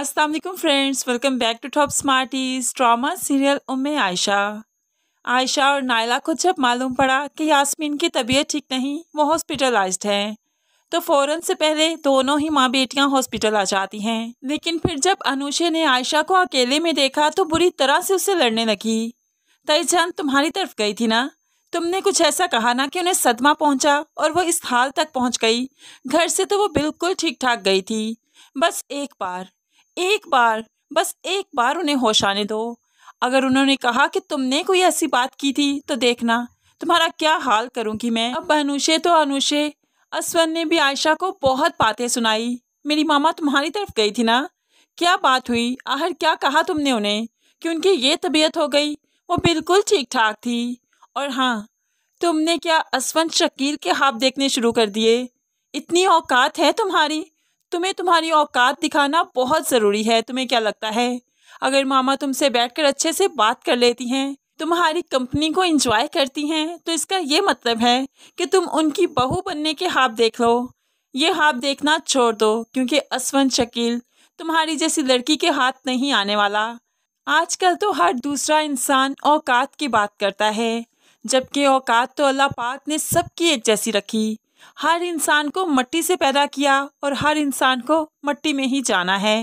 अस्सलाम friends welcome back to top smarties drama serial Umme Ayesha Ayesha और नायला को जब मालूम पड़ा कि यास्मीन की तबीयत ठीक नहीं वो हॉस्पिटलाइज्ड हैं तो फ़ौरन से पहले दोनों ही माँ बेटियाँ हॉस्पिटल आ जाती हैं लेकिन फिर जब अनुषे ने आयशा को अकेले में देखा तो बुरी तरह से उससे लड़ने लगी तयजान तुम्हारी तरफ गई थी ना तुमने कुछ ऐसा कहा ना कि उन्हें सदमा पहुंचा और वो इस हाल तक पहुंच गई घर से तो वो बिल्कुल ठीक ठाक गई थी बस एक बार एक बार बस एक बार उन्हें होश आने दो अगर उन्होंने कहा कि तुमने कोई ऐसी बात की थी तो देखना तुम्हारा क्या हाल करूँगी मैं अब अनुषे तो अनुषे असवन ने भी आयशा को बहुत बातें सुनाई मेरी मामा तुम्हारी तरफ गई थी ना क्या बात हुई आहर क्या कहा तुमने उन्हें कि उनकी ये तबीयत हो गई वो बिल्कुल ठीक ठाक थी और हाँ तुमने क्या असवंत शकील के हाफ देखने शुरू कर दिए इतनी औकात है तुम्हारी तुम्हें तुम्हारी औकात दिखाना बहुत ज़रूरी है तुम्हें क्या लगता है अगर मामा तुमसे बैठकर अच्छे से बात कर लेती हैं तुम्हारी कंपनी को इंजॉय करती हैं तो इसका ये मतलब है कि तुम उनकी बहू बनने के हाब देख लो ये हाब देखना छोड़ दो क्योंकि असवन शकील तुम्हारी जैसी लड़की के हाथ नहीं आने वाला आजकल तो हर दूसरा इंसान औकात की बात करता है जबकि औकात तो अल्लाह पाक ने सबकी एक जैसी रखी हर इंसान को मट्टी से पैदा किया और हर इंसान को मट्टी में ही जाना है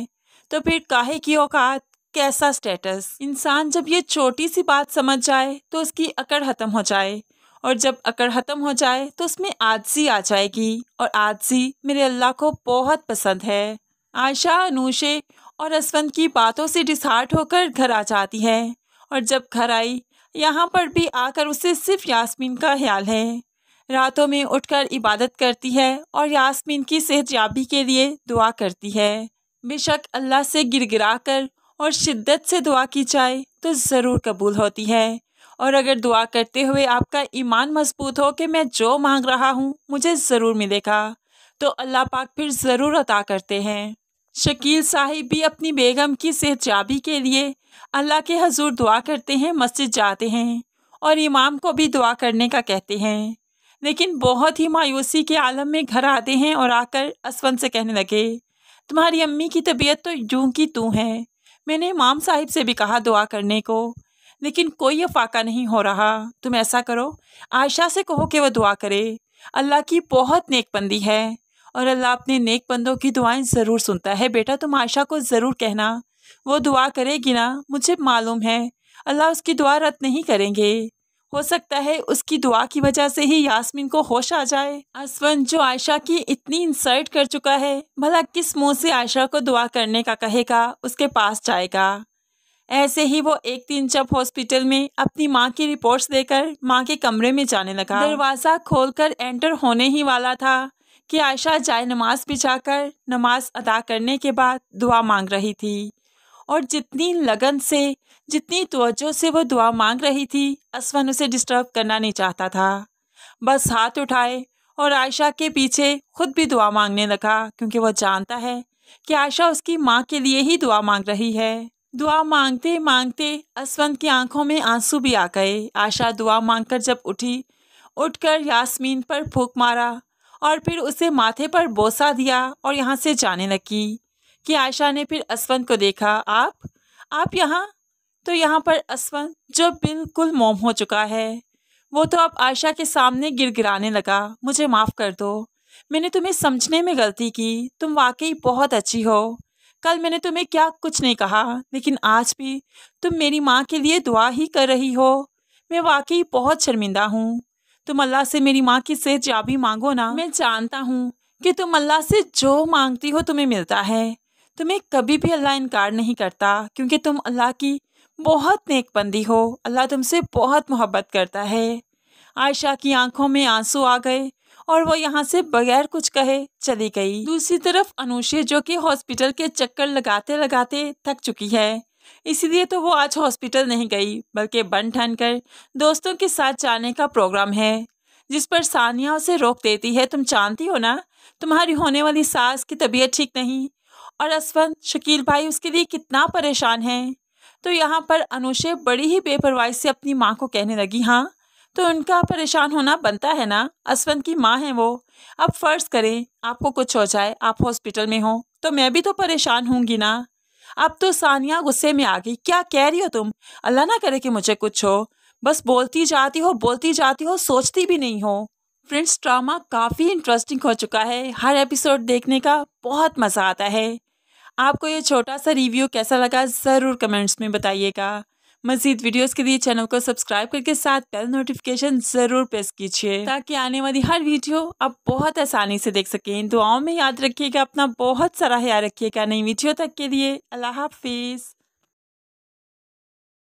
तो फिर काहे की औकात कैसा स्टेटस इंसान जब ये छोटी सी बात समझ जाए तो उसकी अकड़ ख़त्म हो जाए और जब अकड़ ख़त्म हो जाए तो उसमें आजसी आ जाएगी और आजसी मेरे अल्लाह को बहुत पसंद है आयशा अनूशे और असवंत की बातों से डिसहार्ट होकर घर आ जाती है और जब घर आई यहाँ पर भी आकर उसे सिर्फ यास्मीन का ख्याल है रातों में उठकर इबादत करती है और यास्मीन की सेहतयाबी के लिए दुआ करती है बेशक अल्लाह से गिरा कर और शिद्दत से दुआ की जाए तो ज़रूर कबूल होती है और अगर दुआ करते हुए आपका ईमान मजबूत हो कि मैं जो मांग रहा हूँ मुझे ज़रूर मिलेगा तो अल्लाह पाक फिर ज़रूर अता करते हैं शकील साहिब भी अपनी बेगम की सेहतयाबी के लिए अल्लाह के हजूर दुआ करते हैं मस्जिद जाते हैं और इमाम को भी दुआ करने का कहते हैं लेकिन बहुत ही मायूसी के आलम में घर आते हैं और आकर असवंत से कहने लगे तुम्हारी अम्मी की तबीयत तो यूं की तू है मैंने इमाम साहिब से भी कहा दुआ करने को लेकिन कोई अफाका नहीं हो रहा तुम ऐसा करो आयशा से कहो कि वह दुआ करे अल्लाह की बहुत नेकबंदी है और अल्लाह अपने नेक बंदों की दुआएं ज़रूर सुनता है बेटा तुम आयशा को ज़रूर कहना वो दुआ करेगी ना मुझे मालूम है अल्लाह उसकी दुआ रद्द नहीं करेंगे हो सकता है उसकी दुआ की वजह से ही यास्मीन को होश आ जाए असवंत जो आयशा की इतनी इंसल्ट कर चुका है भला किस मुंह से आयशा को दुआ करने का कहेगा उसके पास जाएगा ऐसे ही वो एक दिन जब हॉस्पिटल में अपनी माँ की रिपोर्ट्स देकर माँ के कमरे में जाने लगा दरवाज़ा खोलकर एंटर होने ही वाला था कि आयशा जाए नमाज बिछाकर नमाज अदा करने के बाद दुआ मांग रही थी और जितनी लगन से जितनी तवज्जो से वो दुआ मांग रही थी असवन उसे डिस्टर्ब करना नहीं चाहता था बस हाथ उठाए और आयशा के पीछे खुद भी दुआ मांगने लगा क्योंकि वह जानता है कि आयशा उसकी माँ के लिए ही दुआ मांग रही है दुआ मांगते मांगते असवंत की आंखों में आंसू भी आ गए आशा दुआ मांगकर जब उठी उठकर यास्मीन पर फूक मारा और फिर उसे माथे पर बोसा दिया और यहाँ से जाने लगी कि आयशा ने फिर असवंत को देखा आप आप यहाँ तो यहाँ पर असवन जो बिल्कुल मोम हो चुका है वो तो अब आयशा के सामने गिर गिराने लगा मुझे माफ़ कर दो मैंने तुम्हें समझने में गलती की तुम वाकई बहुत अच्छी हो कल मैंने तुम्हें क्या कुछ नहीं कहा लेकिन आज भी तुम मेरी माँ के लिए दुआ ही कर रही हो मैं वाकई बहुत शर्मिंदा हूँ तुम अल्लाह से मेरी माँ की सेहत भी मांगो ना मैं जानता हूँ कि तुम अल्लाह से जो मांगती हो तुम्हें मिलता है तुम्हें कभी भी अल्लाह इनकार नहीं करता क्योंकि तुम अल्लाह की बहुत नेकबंदी हो अल्लाह तुमसे बहुत मोहब्बत करता है आयशा की आंखों में आंसू आ गए और वो यहाँ से बगैर कुछ कहे चली गई दूसरी तरफ अनुषे जो कि हॉस्पिटल के चक्कर लगाते लगाते थक चुकी है इसीलिए तो वो आज हॉस्पिटल नहीं गई बल्कि बन ठन कर दोस्तों के साथ जाने का प्रोग्राम है जिस पर सानिया उसे रोक देती है तुम जानती हो ना तुम्हारी होने वाली सास की तबीयत ठीक नहीं और असवंत शकील भाई उसके लिए कितना परेशान है तो यहाँ पर अनुषे बड़ी ही बेपरवाही से अपनी माँ को कहने लगी हाँ तो उनका परेशान होना बनता है ना असवंत की माँ है वो अब फ़र्ज करें आपको कुछ हो जाए आप हॉस्पिटल में हो तो मैं भी तो परेशान होंगी ना अब तो सानिया गुस्से में आ गई क्या कह रही हो तुम अल्लाह ना करे कि मुझे कुछ हो बस बोलती जाती हो बोलती जाती हो सोचती भी नहीं हो फ्रेंड्स ड्रामा काफ़ी इंटरेस्टिंग हो चुका है हर एपिसोड देखने का बहुत मज़ा आता है आपको ये छोटा सा रिव्यू कैसा लगा ज़रूर कमेंट्स में बताइएगा मजीद वीडियोस के लिए चैनल को सब्सक्राइब करके साथ बेल नोटिफिकेशन ज़रूर प्रेस कीजिए ताकि आने वाली हर वीडियो आप बहुत आसानी से देख सकें दुआओं में याद रखिएगा अपना बहुत सारा ख्याल रखिएगा नई वीडियो तक के लिए अल्लाह हाफिज़